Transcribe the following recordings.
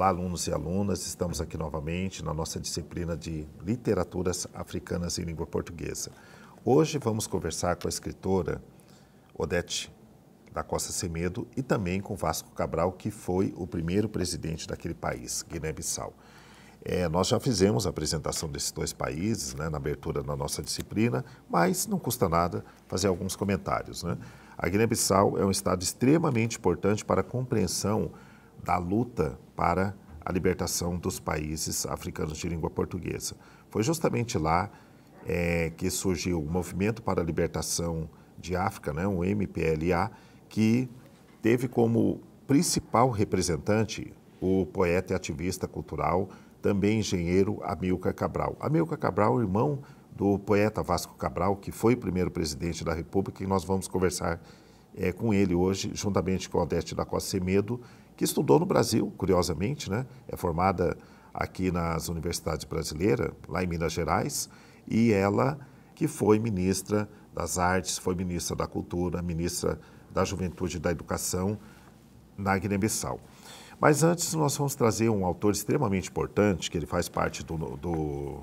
Olá, alunos e alunas, estamos aqui novamente na nossa disciplina de Literaturas Africanas em Língua Portuguesa. Hoje vamos conversar com a escritora Odete da Costa Semedo e também com Vasco Cabral, que foi o primeiro presidente daquele país, Guiné-Bissau. É, nós já fizemos a apresentação desses dois países né, na abertura da nossa disciplina, mas não custa nada fazer alguns comentários. Né? A Guiné-Bissau é um estado extremamente importante para a compreensão da luta para a libertação dos países africanos de língua portuguesa. Foi justamente lá é, que surgiu o Movimento para a Libertação de África, né, o MPLA, que teve como principal representante o poeta e ativista cultural, também engenheiro Amilcar Cabral. Amilcar Cabral, irmão do poeta Vasco Cabral, que foi primeiro presidente da República, e nós vamos conversar é, com ele hoje, juntamente com Odete da Costa Semedo, que estudou no Brasil, curiosamente, né? é formada aqui nas universidades brasileiras, lá em Minas Gerais, e ela que foi ministra das Artes, foi ministra da Cultura, ministra da Juventude e da Educação na Guiné-Bissau. Mas antes nós vamos trazer um autor extremamente importante, que ele faz parte do, do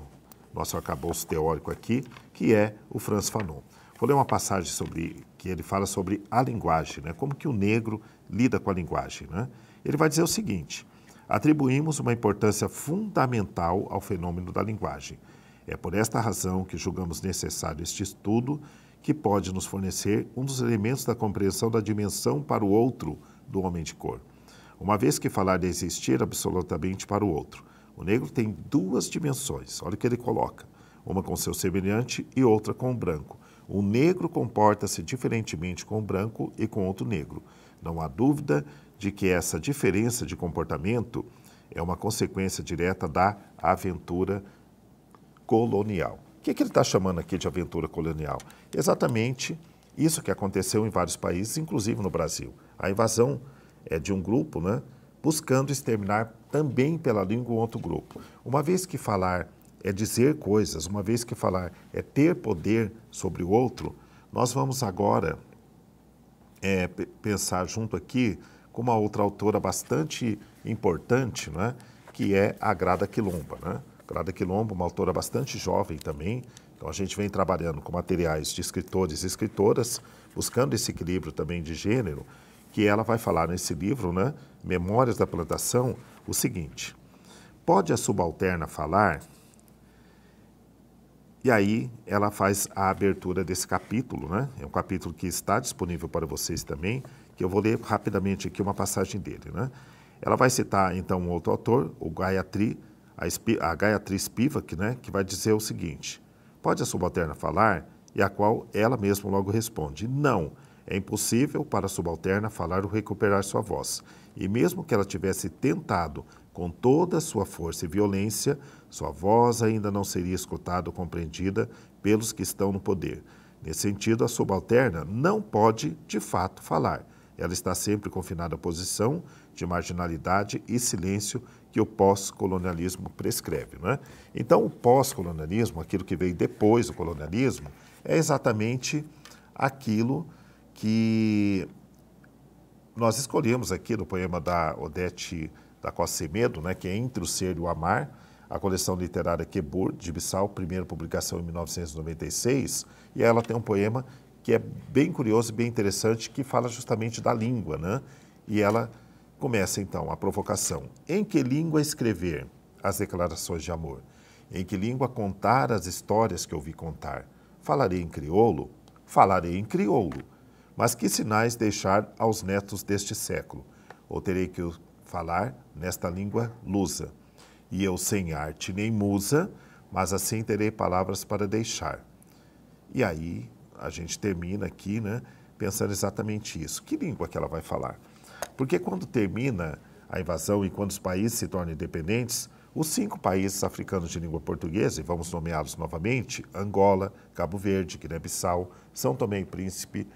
nosso arcabouço teórico aqui, que é o Franz Fanon. Vou ler uma passagem sobre que ele fala sobre a linguagem, né? como que o negro lida com a linguagem. Né? Ele vai dizer o seguinte: atribuímos uma importância fundamental ao fenômeno da linguagem. É por esta razão que julgamos necessário este estudo, que pode nos fornecer um dos elementos da compreensão da dimensão para o outro do homem de cor. Uma vez que falar de existir absolutamente para o outro, o negro tem duas dimensões, olha o que ele coloca: uma com seu semelhante e outra com o branco. O negro comporta-se diferentemente com o branco e com outro negro. Não há dúvida de que essa diferença de comportamento é uma consequência direta da aventura colonial. O que, é que ele está chamando aqui de aventura colonial? Exatamente isso que aconteceu em vários países, inclusive no Brasil. A invasão é de um grupo, né, buscando exterminar também pela língua outro grupo. Uma vez que falar é dizer coisas, uma vez que falar é ter poder sobre o outro, nós vamos agora é, pensar junto aqui com uma outra autora bastante importante, né? que é a Grada Quilomba. Né? Grada Quilomba, uma autora bastante jovem também. Então a gente vem trabalhando com materiais de escritores e escritoras, buscando esse equilíbrio também de gênero, que ela vai falar nesse livro, né? Memórias da Plantação, o seguinte: pode a subalterna falar e aí ela faz a abertura desse capítulo, né? É um capítulo que está disponível para vocês também, que eu vou ler rapidamente aqui uma passagem dele, né? Ela vai citar então um outro autor, o Gayatri, a, a Gayatri Spivak, né, que vai dizer o seguinte: Pode a subalterna falar? E a qual ela mesma logo responde: Não é impossível para a subalterna falar ou recuperar sua voz. E mesmo que ela tivesse tentado com toda a sua força e violência, sua voz ainda não seria escutada ou compreendida pelos que estão no poder. Nesse sentido, a subalterna não pode, de fato, falar. Ela está sempre confinada à posição de marginalidade e silêncio que o pós-colonialismo prescreve. é? Então, o pós-colonialismo, aquilo que veio depois do colonialismo, é exatamente aquilo que nós escolhemos aqui no poema da Odete da Costa Semedo, né, que é Entre o Ser e o Amar, a coleção literária Quebur, de Bissau, primeira publicação em 1996, e ela tem um poema que é bem curioso e bem interessante, que fala justamente da língua, né? E ela começa então a provocação: em que língua escrever as declarações de amor? Em que língua contar as histórias que ouvi contar? Falarei em crioulo? Falarei em crioulo mas que sinais deixar aos netos deste século? Ou terei que falar nesta língua lusa? E eu sem arte nem musa, mas assim terei palavras para deixar. E aí a gente termina aqui, né? Pensando exatamente isso. Que língua que ela vai falar? Porque quando termina a invasão e quando os países se tornam independentes, os cinco países africanos de língua portuguesa, e vamos nomeá-los novamente, Angola, Cabo Verde, Guiné-Bissau, São Tomé e Príncipe,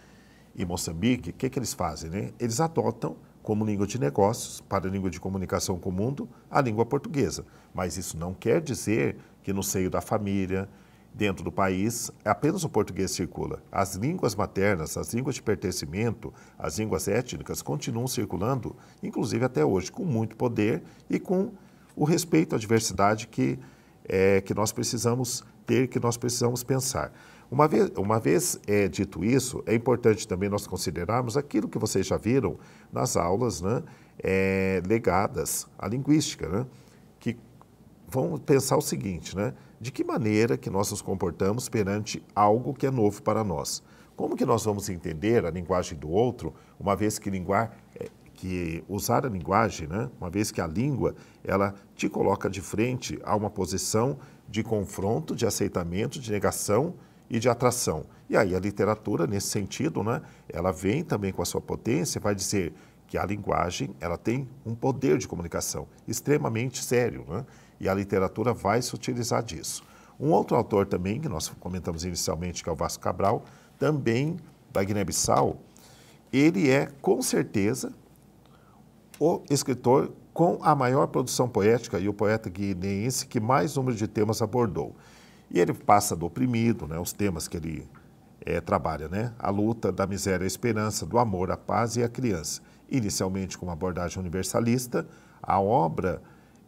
e Moçambique, o que, que eles fazem? Né? Eles adotam como língua de negócios, para língua de comunicação com o mundo, a língua portuguesa. Mas isso não quer dizer que no seio da família, dentro do país, apenas o português circula. As línguas maternas, as línguas de pertencimento, as línguas étnicas continuam circulando, inclusive até hoje, com muito poder e com o respeito à diversidade que, é, que nós precisamos ter, que nós precisamos pensar. Uma vez, uma vez é, dito isso, é importante também nós considerarmos aquilo que vocês já viram nas aulas né, é, legadas à linguística, né, que vão pensar o seguinte, né, de que maneira que nós nos comportamos perante algo que é novo para nós. Como que nós vamos entender a linguagem do outro, uma vez que, linguar, é, que usar a linguagem, né, uma vez que a língua ela te coloca de frente a uma posição de confronto, de aceitamento, de negação, e de atração. E aí a literatura, nesse sentido, né, ela vem também com a sua potência, vai dizer que a linguagem ela tem um poder de comunicação extremamente sério, né? e a literatura vai se utilizar disso. Um outro autor também, que nós comentamos inicialmente, que é o Vasco Cabral, também da Guiné-Bissau, ele é, com certeza, o escritor com a maior produção poética e o poeta guineense que mais número de temas abordou. E ele passa do oprimido, né, os temas que ele é, trabalha, né? A luta da miséria à esperança, do amor à paz e à criança. Inicialmente com uma abordagem universalista, a obra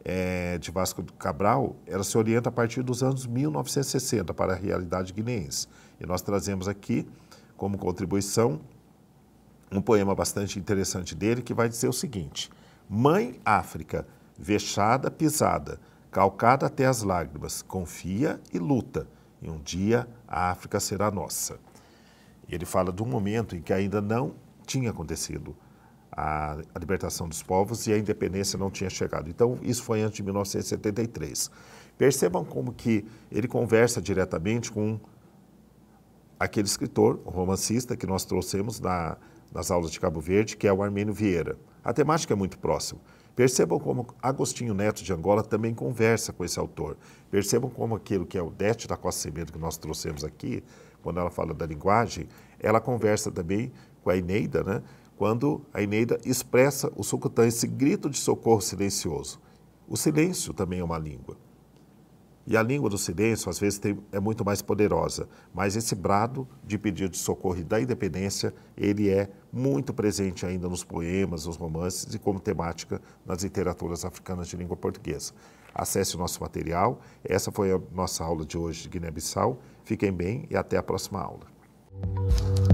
é, de Vasco Cabral ela se orienta a partir dos anos 1960 para a realidade guineense. E nós trazemos aqui como contribuição um poema bastante interessante dele que vai dizer o seguinte: Mãe África, vexada, pisada calcada até as lágrimas, confia e luta, e um dia a África será nossa. Ele fala de um momento em que ainda não tinha acontecido a, a libertação dos povos e a independência não tinha chegado. Então, isso foi antes de 1973. Percebam como que ele conversa diretamente com aquele escritor, romancista, que nós trouxemos na, nas aulas de Cabo Verde, que é o Armênio Vieira. A temática é muito próxima. Percebam como Agostinho Neto de Angola também conversa com esse autor. Percebam como aquilo que é o Dete da Costa Semedo que nós trouxemos aqui, quando ela fala da linguagem, ela conversa também com a Eneida, né? quando a Eneida expressa o Sucutã, esse grito de socorro silencioso. O silêncio também é uma língua. E a língua do silêncio, às vezes, tem, é muito mais poderosa, mas esse brado de pedido de socorro e da independência, ele é muito presente ainda nos poemas, nos romances e como temática nas literaturas africanas de língua portuguesa. Acesse o nosso material. Essa foi a nossa aula de hoje de Guiné-Bissau. Fiquem bem e até a próxima aula.